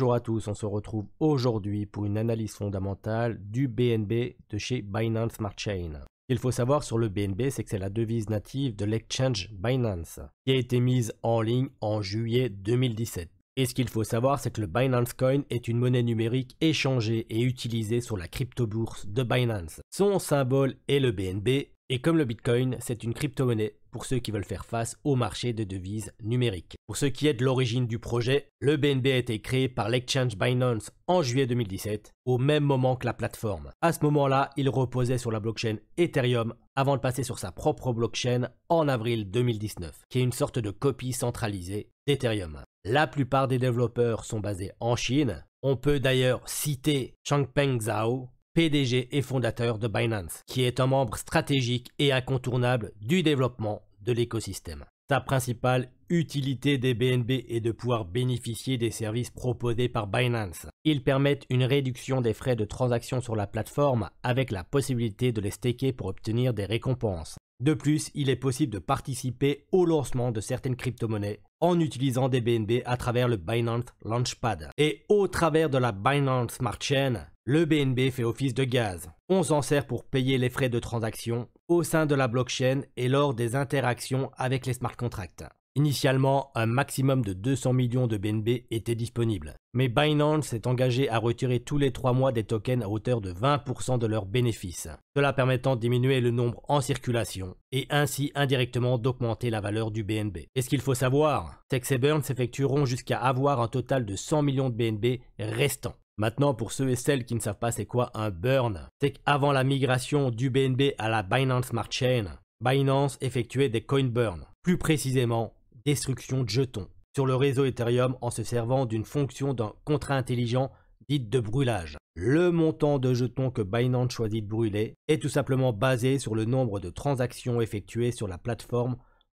Bonjour à tous, on se retrouve aujourd'hui pour une analyse fondamentale du BNB de chez Binance Smart Chain. Il faut savoir sur le BNB, c'est que c'est la devise native de l'exchange Binance, qui a été mise en ligne en juillet 2017. Et ce qu'il faut savoir, c'est que le Binance Coin est une monnaie numérique échangée et utilisée sur la crypto-bourse de Binance. Son symbole est le BNB et comme le Bitcoin, c'est une crypto-monnaie pour ceux qui veulent faire face au marché de devises numériques. Pour ce qui est de l'origine du projet, le BNB a été créé par l'exchange Binance en juillet 2017, au même moment que la plateforme. À ce moment-là, il reposait sur la blockchain Ethereum avant de passer sur sa propre blockchain en avril 2019, qui est une sorte de copie centralisée d'Ethereum. La plupart des développeurs sont basés en Chine. On peut d'ailleurs citer Changpeng Zhao, PDG et fondateur de Binance, qui est un membre stratégique et incontournable du développement de l'écosystème. Sa principale utilité des BNB est de pouvoir bénéficier des services proposés par Binance. Ils permettent une réduction des frais de transaction sur la plateforme avec la possibilité de les staker pour obtenir des récompenses. De plus, il est possible de participer au lancement de certaines crypto-monnaies en utilisant des BNB à travers le Binance Launchpad. Et au travers de la Binance Smart Chain, le BNB fait office de gaz. On s'en sert pour payer les frais de transaction au sein de la blockchain et lors des interactions avec les smart contracts. Initialement, un maximum de 200 millions de BNB était disponible, mais Binance s'est engagé à retirer tous les 3 mois des tokens à hauteur de 20% de leurs bénéfices, cela permettant de diminuer le nombre en circulation et ainsi indirectement d'augmenter la valeur du BNB. Et ce qu'il faut savoir, Tex et burns s'effectueront jusqu'à avoir un total de 100 millions de BNB restants. Maintenant, pour ceux et celles qui ne savent pas c'est quoi un burn, c'est qu'avant la migration du BNB à la Binance Smart Chain, Binance effectuait des coin burns, plus précisément destruction de jetons, sur le réseau Ethereum en se servant d'une fonction d'un contrat intelligent dite de brûlage. Le montant de jetons que Binance choisit de brûler est tout simplement basé sur le nombre de transactions effectuées sur la plateforme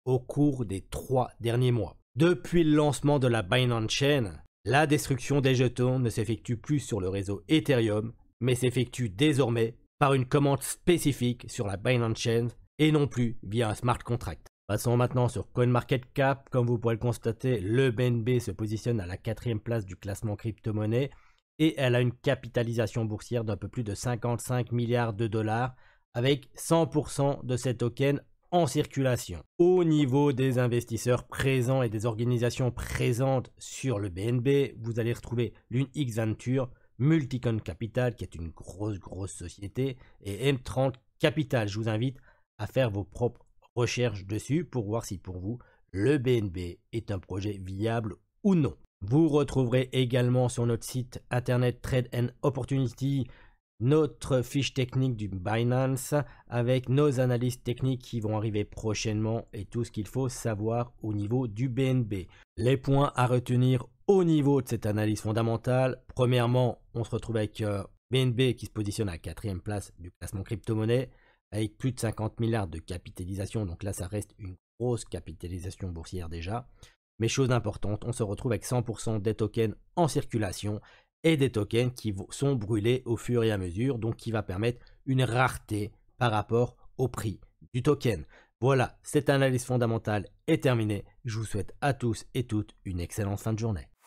au cours des trois derniers mois. Depuis le lancement de la Binance Chain, la destruction des jetons ne s'effectue plus sur le réseau Ethereum, mais s'effectue désormais par une commande spécifique sur la Binance Chain et non plus via un smart contract. Passons maintenant sur CoinMarketCap. Comme vous pouvez le constater, le BNB se positionne à la quatrième place du classement crypto-monnaie et elle a une capitalisation boursière d'un peu plus de 55 milliards de dollars avec 100% de ses tokens circulation. Au niveau des investisseurs présents et des organisations présentes sur le BNB, vous allez retrouver l'UNX Venture, Multicon Capital, qui est une grosse, grosse société, et M30 Capital. Je vous invite à faire vos propres recherches dessus pour voir si pour vous, le BNB est un projet viable ou non. Vous retrouverez également sur notre site internet Trade and Opportunity notre fiche technique du Binance avec nos analyses techniques qui vont arriver prochainement et tout ce qu'il faut savoir au niveau du BNB. Les points à retenir au niveau de cette analyse fondamentale, premièrement, on se retrouve avec BNB euh, qui se positionne à 4 quatrième place du classement crypto-monnaie avec plus de 50 milliards de capitalisation, donc là ça reste une grosse capitalisation boursière déjà. Mais chose importante, on se retrouve avec 100% des tokens en circulation et des tokens qui sont brûlés au fur et à mesure, donc qui va permettre une rareté par rapport au prix du token. Voilà, cette analyse fondamentale est terminée. Je vous souhaite à tous et toutes une excellente fin de journée.